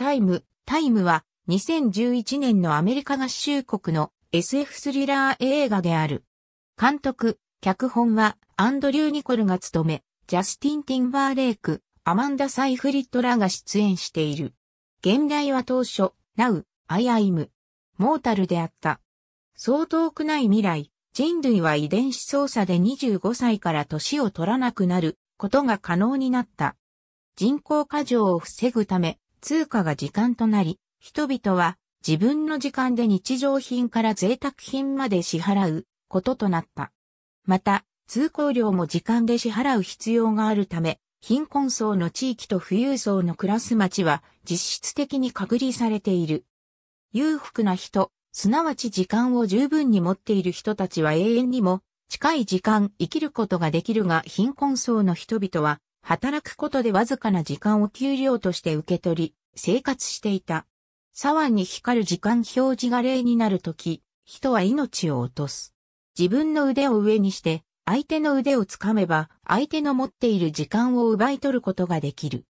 タイム、タイムは2011年のアメリカ合衆国の SF スリラー映画である。監督、脚本はアンドリュー・ニコルが務め、ジャスティン・ティンバーレイク、アマンダ・サイフリットらが出演している。現代は当初、ナウ、アイアイム、モータルであった。そう遠くない未来、人類は遺伝子操作で25歳から年を取らなくなることが可能になった。人口過剰を防ぐため、通貨が時間となり、人々は自分の時間で日常品から贅沢品まで支払うこととなった。また、通行料も時間で支払う必要があるため、貧困層の地域と富裕層の暮らす町は実質的に隔離されている。裕福な人、すなわち時間を十分に持っている人たちは永遠にも近い時間生きることができるが貧困層の人々は働くことでわずかな時間を給料として受け取り、生活していた。サワンに光る時間表示が例になるとき、人は命を落とす。自分の腕を上にして、相手の腕をつかめば、相手の持っている時間を奪い取ることができる。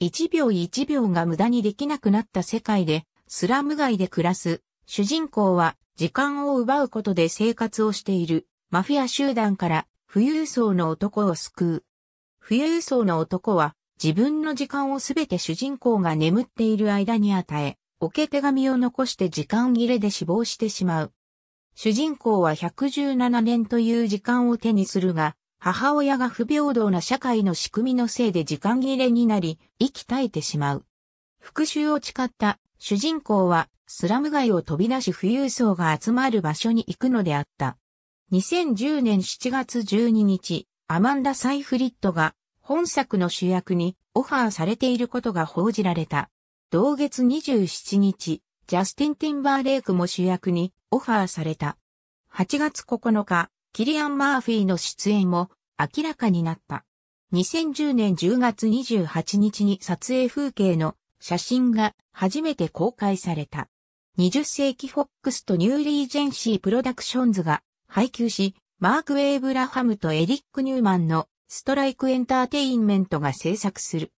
一秒一秒が無駄にできなくなった世界で、スラム街で暮らす、主人公は、時間を奪うことで生活をしている、マフィア集団から、富裕層の男を救う。富裕層の男は、自分の時間をすべて主人公が眠っている間に与え、置け手紙を残して時間切れで死亡してしまう。主人公は117年という時間を手にするが、母親が不平等な社会の仕組みのせいで時間切れになり、息絶えてしまう。復讐を誓った主人公はスラム街を飛び出し富裕層が集まる場所に行くのであった。2010年7月12日、アマンダ・サイフリットが本作の主役にオファーされていることが報じられた。同月27日、ジャスティン・ティンバーレイクも主役にオファーされた。8月9日、キリアン・マーフィーの出演も明らかになった。2010年10月28日に撮影風景の写真が初めて公開された。20世紀フォックスとニューリージェンシープロダクションズが配給し、マーク・ウェイブラハムとエリック・ニューマンのストライクエンターテインメントが制作する。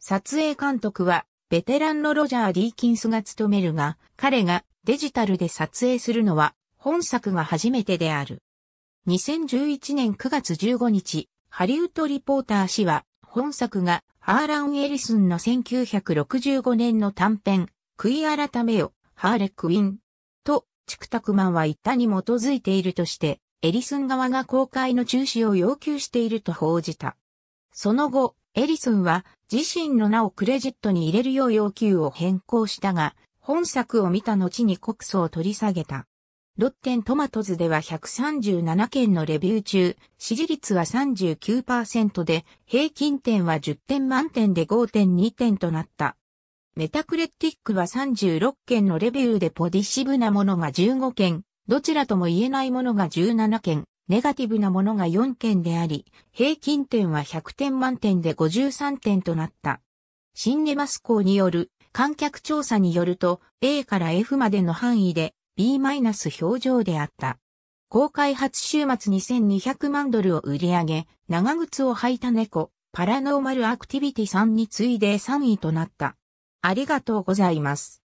撮影監督は、ベテランのロジャー・ディーキンスが務めるが、彼がデジタルで撮影するのは、本作が初めてである。2011年9月15日、ハリウッドリポーター氏は、本作がハーラン・エリスンの1965年の短編、悔い改めよ、ハーレ・ックウィンと、チクタクマンは言ったに基づいているとして、エリスン側が公開の中止を要求していると報じた。その後、エリスンは自身の名をクレジットに入れるよう要求を変更したが、本作を見た後に告訴を取り下げた。ロッテントマトズでは137件のレビュー中、支持率は39%で、平均点は10点満点で5.2点となった。メタクレティックは36件のレビューでポディシブなものが15件、どちらとも言えないものが17件、ネガティブなものが4件であり、平均点は100点満点で53点となった。シンネマス校による観客調査によると A から F までの範囲で B- マイナス表情であった。公開初週末2200万ドルを売り上げ、長靴を履いた猫、パラノーマルアクティビティさんに次いで3位となった。ありがとうございます。